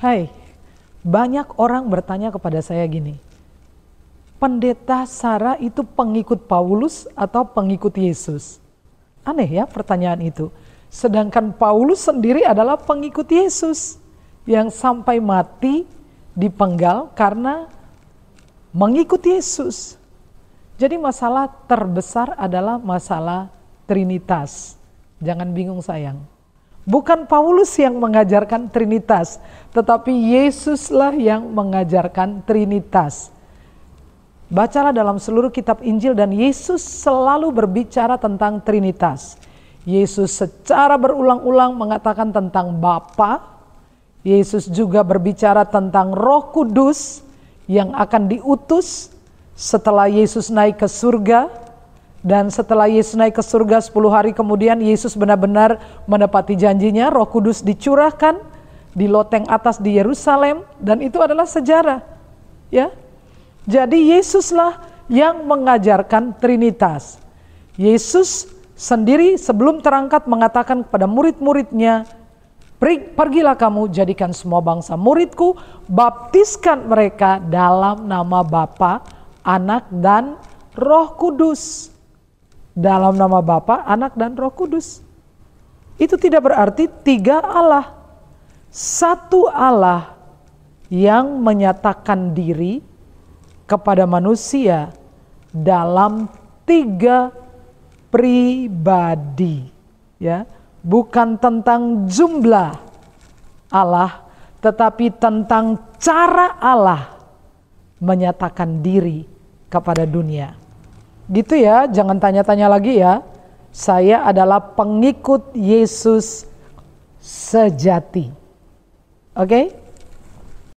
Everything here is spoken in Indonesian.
Hai, banyak orang bertanya kepada saya gini, pendeta Sarah itu pengikut Paulus atau pengikut Yesus? Aneh ya pertanyaan itu. Sedangkan Paulus sendiri adalah pengikut Yesus yang sampai mati dipenggal karena mengikuti Yesus. Jadi masalah terbesar adalah masalah Trinitas. Jangan bingung sayang. Bukan Paulus yang mengajarkan Trinitas, tetapi Yesuslah yang mengajarkan Trinitas. Bacalah dalam seluruh kitab Injil dan Yesus selalu berbicara tentang Trinitas. Yesus secara berulang-ulang mengatakan tentang Bapa, Yesus juga berbicara tentang Roh Kudus yang akan diutus setelah Yesus naik ke surga dan setelah Yesus naik ke surga 10 hari kemudian Yesus benar-benar menepati janjinya, Roh Kudus dicurahkan di loteng atas di Yerusalem dan itu adalah sejarah. Ya. Jadi Yesuslah yang mengajarkan Trinitas. Yesus sendiri sebelum terangkat mengatakan kepada murid-muridnya, "Pergilah kamu jadikan semua bangsa muridku, baptiskan mereka dalam nama Bapa, Anak dan Roh Kudus." Dalam nama Bapa, Anak, dan Roh Kudus. Itu tidak berarti tiga Allah. Satu Allah yang menyatakan diri kepada manusia dalam tiga pribadi. Ya, bukan tentang jumlah Allah, tetapi tentang cara Allah menyatakan diri kepada dunia. Gitu ya, jangan tanya-tanya lagi ya. Saya adalah pengikut Yesus sejati. Oke? Okay?